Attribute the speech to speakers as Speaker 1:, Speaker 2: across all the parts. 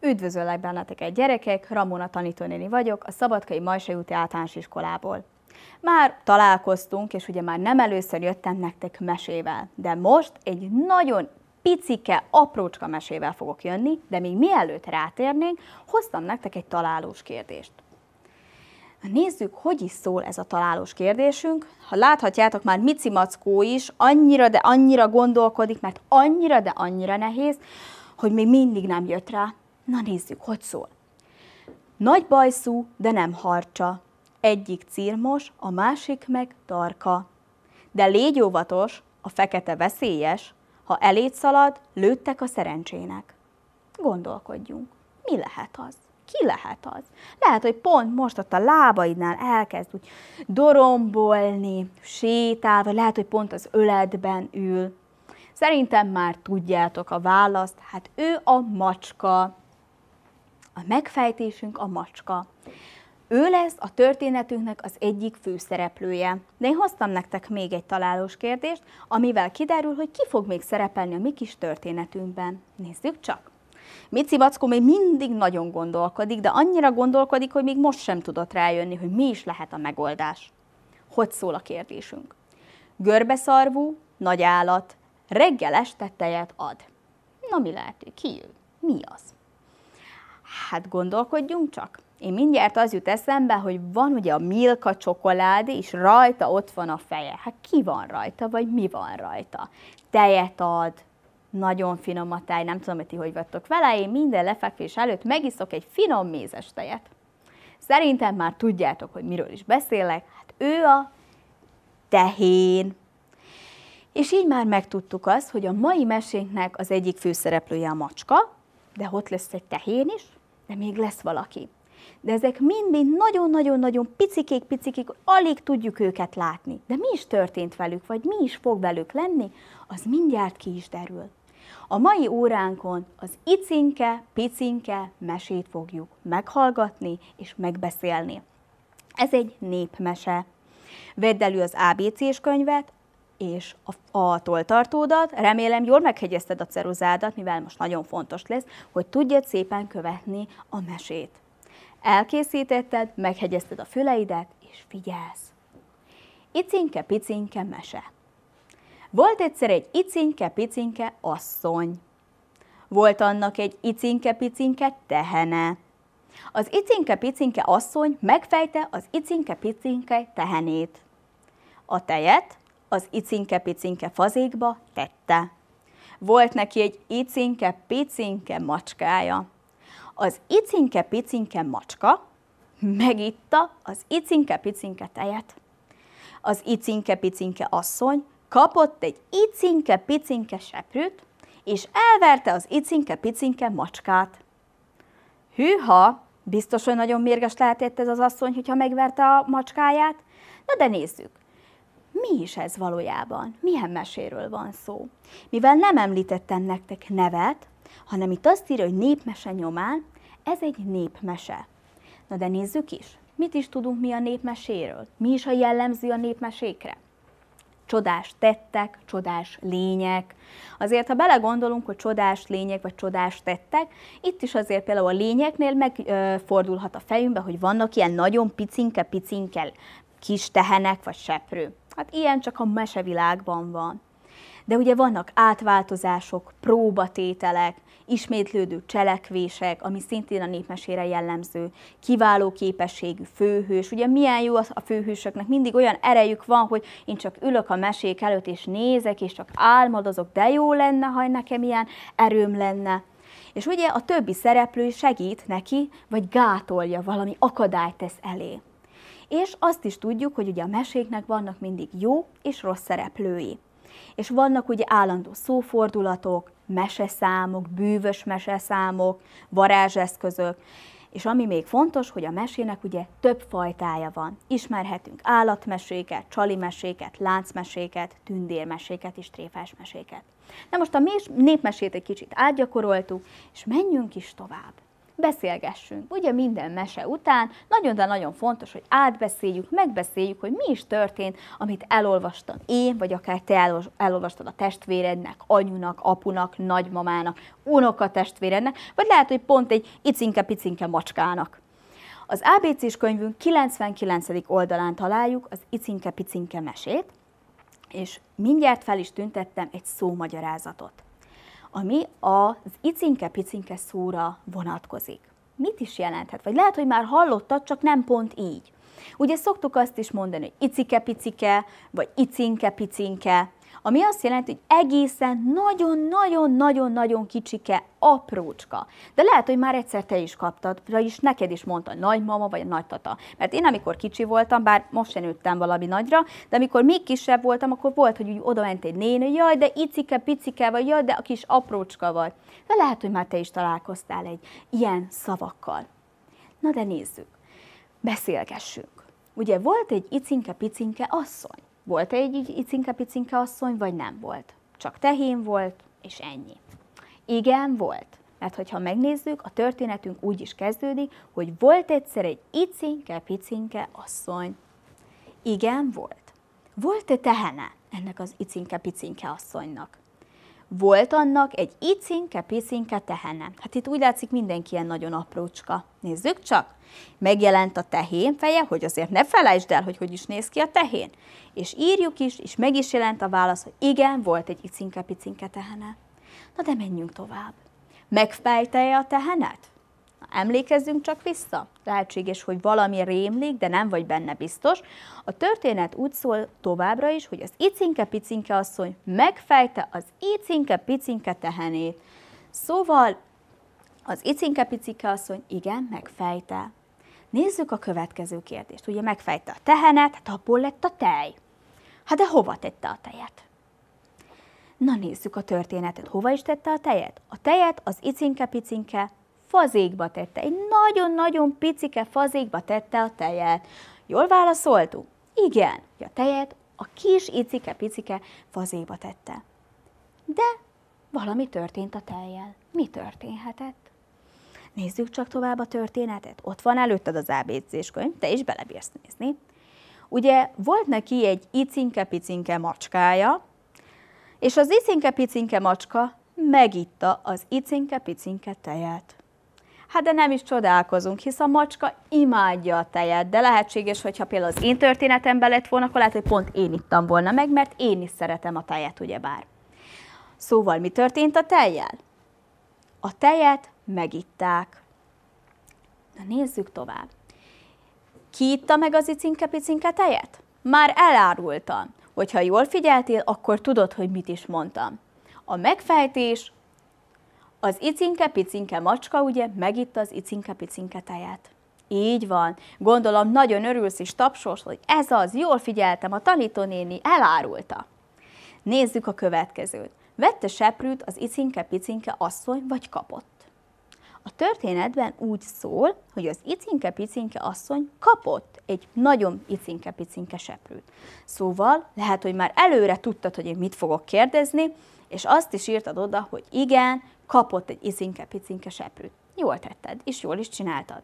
Speaker 1: Üdvözöllek benneteket gyerekek, Ramona tanítónéni vagyok, a Szabadkai Majsai úti általános iskolából. Már találkoztunk, és ugye már nem először jöttem nektek mesével, de most egy nagyon picike, aprócska mesével fogok jönni, de még mielőtt rátérnénk, hoztam nektek egy találós kérdést. Nézzük, hogy is szól ez a találós kérdésünk. Ha láthatjátok, már Mici Mackó is annyira, de annyira gondolkodik, mert annyira, de annyira nehéz, hogy még mindig nem jött rá, Na nézzük, hogy szól. Nagy bajszú, de nem harcsa. Egyik círmos, a másik meg tarka. De légy óvatos, a fekete veszélyes, ha elét szalad, lőttek a szerencsének. Gondolkodjunk, mi lehet az? Ki lehet az? Lehet, hogy pont most ott a lábaidnál elkezd úgy dorombolni, sétál, vagy lehet, hogy pont az öledben ül. Szerintem már tudjátok a választ, hát ő a macska. A megfejtésünk a macska. Ő lesz a történetünknek az egyik főszereplője. De én hoztam nektek még egy találós kérdést, amivel kiderül, hogy ki fog még szerepelni a mi kis történetünkben. Nézzük csak! Mici Backó még mindig nagyon gondolkodik, de annyira gondolkodik, hogy még most sem tudott rájönni, hogy mi is lehet a megoldás. Hogy szól a kérdésünk? Görbeszarvú, nagy állat, reggel este tejet ad. Na mi lehet, ki ő? Mi az? Hát gondolkodjunk csak. Én mindjárt az jut eszembe, hogy van ugye a Milka csokoládé, és rajta ott van a feje. Hát ki van rajta, vagy mi van rajta? Tejet ad, nagyon finom a tej, nem tudom, hogy ti hogy vagytok vele, én minden lefekvés előtt megiszok egy finom mézes tejet. Szerintem már tudjátok, hogy miről is beszélek. Hát ő a tehén. És így már megtudtuk azt, hogy a mai mesénknek az egyik főszereplője a macska, de ott lesz egy tehén is, de még lesz valaki. De ezek mind-mind nagyon-nagyon-nagyon picikék-picikék, alig tudjuk őket látni. De mi is történt velük, vagy mi is fog velük lenni, az mindjárt ki is derül. A mai óránkon az icinke, picinke mesét fogjuk meghallgatni és megbeszélni. Ez egy népmese. Vedd elő az ABC-s könyvet, és a, a toltartódat, remélem jól meghegyezted a ceruzádat, mivel most nagyon fontos lesz, hogy tudjad szépen követni a mesét. Elkészítetted, meghegyezted a füleidet, és figyelsz. Icinke picinke mese. Volt egyszer egy icinke picinke asszony. Volt annak egy icinke picinke tehene. Az icinke picinke asszony megfejte az icinke picinke tehenét. A tejet az icinke-picinke fazékba tette. Volt neki egy icinke-picinke macskája. Az icinke-picinke macska megitta az icinke-picinke tejet. Az icinke-picinke asszony kapott egy icinke-picinke seprűt, és elverte az icinke-picinke macskát. Hűha, biztos, hogy nagyon mérges lehetett ez az asszony, hogyha megverte a macskáját. Na de nézzük, mi is ez valójában? Milyen meséről van szó? Mivel nem említettem nektek nevet, hanem itt azt írja, hogy népmese nyomán, ez egy népmese. Na de nézzük is, mit is tudunk mi a népmeséről? Mi is a jellemző a népmesékre? Csodás tettek, csodás lények. Azért, ha belegondolunk, hogy csodás lények vagy csodás tettek, itt is azért például a lényeknél megfordulhat a fejünkbe, hogy vannak ilyen nagyon picinke picinkel, kis tehenek vagy seprő. Hát ilyen csak a mesevilágban van. De ugye vannak átváltozások, próbatételek, ismétlődő cselekvések, ami szintén a népmesére jellemző, kiváló képességű főhős. Ugye milyen jó az a főhősöknek, mindig olyan erejük van, hogy én csak ülök a mesék előtt, és nézek, és csak álmodozok, de jó lenne, ha nekem ilyen erőm lenne. És ugye a többi szereplő segít neki, vagy gátolja, valami akadályt tesz elé. És azt is tudjuk, hogy ugye a meséknek vannak mindig jó és rossz szereplői. És vannak ugye állandó szófordulatok, meseszámok, bűvös meseszámok, varázseszközök, és ami még fontos, hogy a mesének ugye több fajtája van. Ismerhetünk állatmeséket, csali meséket, láncmeséket, tündérmeséket és meséket. Na most a népmesét egy kicsit átgyakoroltuk, és menjünk is tovább beszélgessünk. Ugye minden mese után nagyon, de nagyon fontos, hogy átbeszéljük, megbeszéljük, hogy mi is történt, amit elolvastam én, vagy akár te elolvastad a testvérednek, anyunak, apunak, nagymamának, unoka testvérednek, vagy lehet, hogy pont egy icinke-picinke macskának. Az ABC-s könyvünk 99. oldalán találjuk az Icinke-Picinke mesét, és mindjárt fel is tüntettem egy szómagyarázatot ami az icinke-picinke szóra vonatkozik. Mit is jelenthet? Vagy lehet, hogy már hallottad, csak nem pont így. Ugye szoktuk azt is mondani, hogy icike-picike, vagy icinke-picinke, ami azt jelenti, hogy egészen nagyon-nagyon-nagyon-nagyon kicsike, aprócska. De lehet, hogy már egyszer te is kaptad, vagyis neked is mondta nagymama vagy a nagytata. Mert én amikor kicsi voltam, bár most sem nőttem valami nagyra, de amikor még kisebb voltam, akkor volt, hogy úgy oda ment egy néni, hogy jaj, de icike, picike vagy, jaj, de a kis aprócska vagy. De lehet, hogy már te is találkoztál egy ilyen szavakkal. Na de nézzük, beszélgessünk. Ugye volt egy icinke-picinke asszony, volt egy icinke-picinke asszony, vagy nem volt? Csak tehén volt, és ennyi. Igen, volt. Mert hogyha megnézzük, a történetünk úgy is kezdődik, hogy volt egyszer egy icinke-picinke asszony. Igen, volt. Volt-e tehene ennek az icinke-picinke asszonynak? Volt annak egy icinke, picinke tehene. Hát itt úgy látszik mindenki ilyen nagyon aprócska. Nézzük csak! Megjelent a tehén feje, hogy azért ne felejtsd el, hogy hogy is néz ki a tehén. És írjuk is, és meg is jelent a válasz, hogy igen, volt egy icinke, picinke tehene. Na de menjünk tovább. Megfejtelje a tehenet? Emlékezzünk csak vissza. Lehetséges, hogy valami rémlik, de nem vagy benne biztos. A történet úgy szól továbbra is, hogy az icinke-picinke asszony megfejte az icinke-picinke tehenét. Szóval az icinke-picinke asszony igen, megfejte. Nézzük a következő kérdést. Ugye megfejte a tehenet, hát abból lett a tej. Hát de hova tette a tejet? Na nézzük a történetet. Hova is tette a tejet? A tejet az icinke-picinke fazékba tette, egy nagyon-nagyon picike fazékba tette a tejet. Jól válaszoltuk? Igen, hogy a tejet a kis icike-picike fazékba tette. De valami történt a tejjel. Mi történhetett? Nézzük csak tovább a történetet. Ott van előtted az ABC-s könyv, te is belebírsz nézni. Ugye volt neki egy icinke-picinke macskája, és az icinke-picinke macska megitta az icinke-picinke tejet. Hát de nem is csodálkozunk, hisz a macska imádja a tejet, de lehetséges, hogyha például az én történetemben lett volna, akkor lehet, hogy pont én ittam volna meg, mert én is szeretem a tejet, ugyebár. Szóval mi történt a tejjel? A tejet megitták. Na nézzük tovább. Ki itta meg az icinke-picinke tejet? Már elárultam. Hogyha jól figyeltél, akkor tudod, hogy mit is mondtam. A megfejtés az icinke-picinke macska ugye megitt az icinke-picinke teját. Így van. Gondolom nagyon örülsz és tapsos, hogy ez az, jól figyeltem, a tanítónéni elárulta. Nézzük a következőt. Vette seprűt az icinke-picinke asszony vagy kapott. A történetben úgy szól, hogy az icinke-picinke asszony kapott egy nagyon icinke-picinke seprűt. Szóval lehet, hogy már előre tudtad, hogy én mit fogok kérdezni, és azt is írtad oda, hogy igen, kapott egy izinke-picinke seprűt. Jól tetted, és jól is csináltad.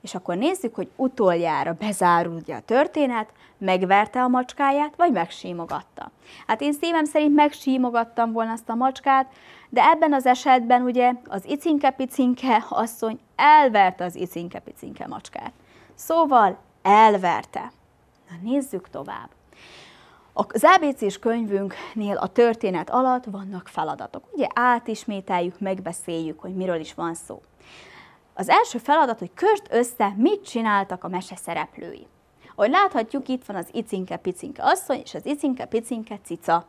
Speaker 1: És akkor nézzük, hogy utoljára bezárulja a történet, megverte a macskáját, vagy megsímogatta. Hát én szívem szerint megsímogattam volna azt a macskát, de ebben az esetben ugye az icinke-picinke asszony elverte az icinke-picinke macskát. Szóval elverte. Na nézzük tovább. Az ABC-s könyvünknél a történet alatt vannak feladatok. Ugye átismételjük, megbeszéljük, hogy miről is van szó. Az első feladat, hogy kört össze, mit csináltak a mese szereplői. Ahogy láthatjuk, itt van az icinke-picinke asszony és az icinke-picinke cica.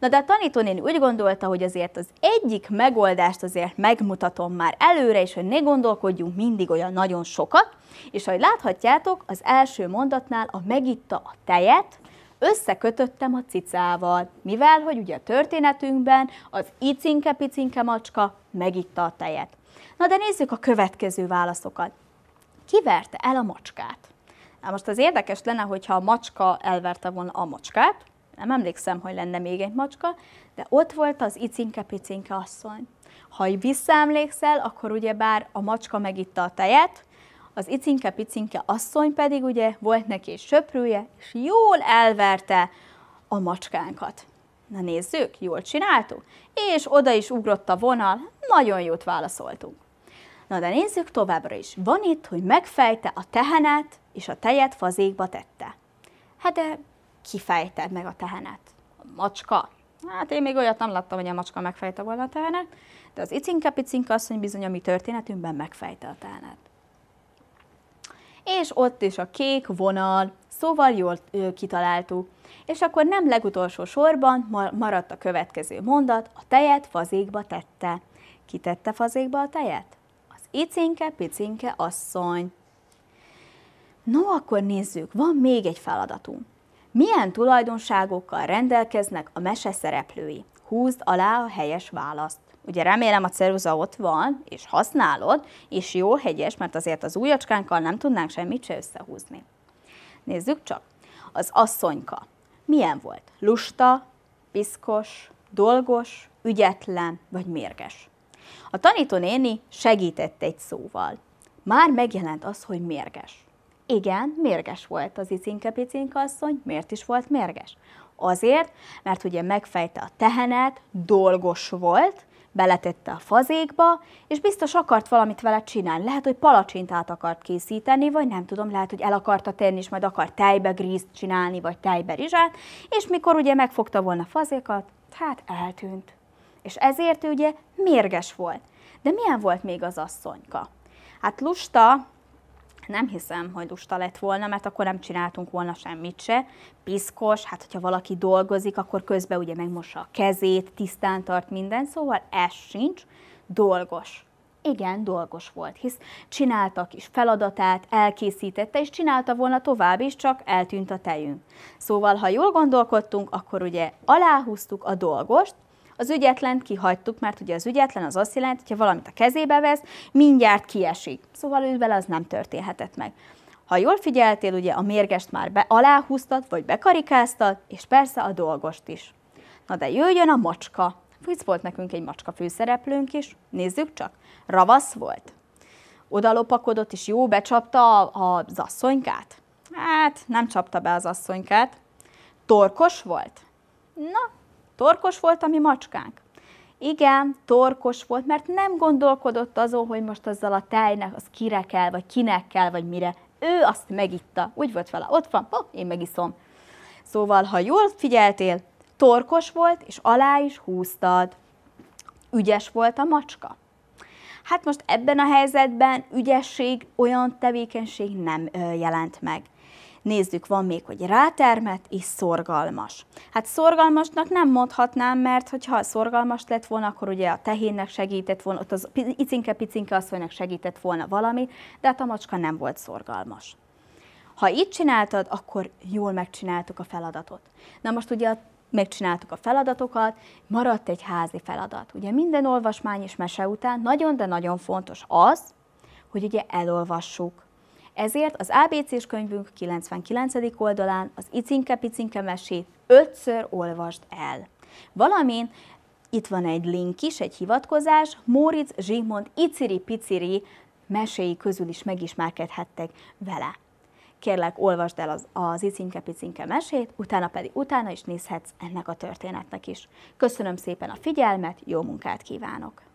Speaker 1: Na de a tanítónén úgy gondolta, hogy azért az egyik megoldást azért megmutatom már előre, és hogy ne gondolkodjunk mindig olyan nagyon sokat, és ahogy láthatjátok, az első mondatnál a megitta a tejet, összekötöttem a cicával, mivel, hogy ugye a történetünkben az icinke-picinke macska megitta a tejet. Na de nézzük a következő válaszokat. Kiverte el a macskát? Na most az érdekes lenne, hogyha a macska elverte volna a macskát, nem emlékszem, hogy lenne még egy macska, de ott volt az icinke-picinke asszony. Ha visszaemlékszel, akkor ugyebár a macska megitta a tejet, az icinke-picinke asszony pedig ugye volt neki egy söprője, és jól elverte a macskánkat. Na nézzük, jól csináltuk? És oda is ugrott a vonal, nagyon jót válaszoltunk. Na de nézzük továbbra is. Van itt, hogy megfejte a tehenet, és a tejet fazékba tette. Hát de ki fejte meg a tehenet? A macska. Hát én még olyat nem láttam, hogy a macska megfejte volna a tehenet, de az icinke-picinke asszony bizony a mi történetünkben megfejte a tehenet és ott is a kék vonal, szóval jól ö, kitaláltuk. És akkor nem legutolsó sorban maradt a következő mondat, a tejet fazékba tette. Ki tette fazékba a tejet? Az icinke, picinke asszony. No, akkor nézzük, van még egy feladatunk. Milyen tulajdonságokkal rendelkeznek a mese szereplői? Húzd alá a helyes választ. Ugye remélem a ceruza ott van, és használod, és jó hegyes, mert azért az ujjacskánkkal nem tudnánk semmit se összehúzni. Nézzük csak. Az asszonyka. Milyen volt? Lusta, piszkos, dolgos, ügyetlen vagy mérges? A tanítónéni segített egy szóval. Már megjelent az, hogy mérges. Igen, mérges volt az icinke picinka asszony. Miért is volt mérges? Azért, mert ugye megfejte a tehenet, dolgos volt, beletette a fazékba, és biztos akart valamit vele csinálni. Lehet, hogy palacsintát akart készíteni, vagy nem tudom, lehet, hogy el akarta tenni, és majd akart tejbe grízt csinálni, vagy tejbe rizsát, és mikor ugye megfogta volna fazékat, hát eltűnt. És ezért ugye mérges volt. De milyen volt még az asszonyka? Hát lusta, nem hiszem, hogy lusta lett volna, mert akkor nem csináltunk volna semmit se. Piszkos, hát hogyha valaki dolgozik, akkor közben ugye megmossa a kezét, tisztán tart minden, szóval ez sincs, dolgos. Igen, dolgos volt, hisz csinálta a kis feladatát, elkészítette, és csinálta volna tovább is, csak eltűnt a tejünk. Szóval, ha jól gondolkodtunk, akkor ugye aláhúztuk a dolgost, az ügyetlen kihagytuk, mert ugye az ügyetlen az azt jelenti, hogyha valamit a kezébe vesz, mindjárt kiesik. Szóval ővel az nem történhetett meg. Ha jól figyeltél, ugye a mérgest már be aláhúztad, vagy bekarikáztad, és persze a dolgost is. Na de jöjjön a macska. Fűz volt nekünk egy macska főszereplőnk is, nézzük csak. Ravasz volt. Oda lopakodott, és jó becsapta az asszonykát. Hát, nem csapta be az asszonykát. Torkos volt? Na, Torkos volt a mi macskánk? Igen, torkos volt, mert nem gondolkodott azon, hogy most azzal a tejnek az kire kell, vagy kinek kell, vagy mire. Ő azt megitta. Úgy volt vele, ott van, pop, én megiszom. Szóval, ha jól figyeltél, torkos volt, és alá is húztad. Ügyes volt a macska. Hát most ebben a helyzetben ügyesség olyan tevékenység nem jelent meg. Nézzük, van még, hogy rátermet és szorgalmas. Hát szorgalmasnak nem mondhatnám, mert hogyha szorgalmas lett volna, akkor ugye a tehénnek segített volna, ott az icinke-picinke asszonynak segített volna valami, de hát a macska nem volt szorgalmas. Ha így csináltad, akkor jól megcsináltuk a feladatot. Na most ugye megcsináltuk a feladatokat, maradt egy házi feladat. Ugye minden olvasmány és mese után nagyon, de nagyon fontos az, hogy ugye elolvassuk ezért az ABC-s könyvünk 99. oldalán az Icinke-Picinke mesét ötször olvasd el. Valamint itt van egy link is, egy hivatkozás, Móricz Zsigmond iciri-piciri meséi közül is megismerkedhettek vele. Kérlek, olvasd el az, az Icinke-Picinke mesét, utána pedig utána is nézhetsz ennek a történetnek is. Köszönöm szépen a figyelmet, jó munkát kívánok!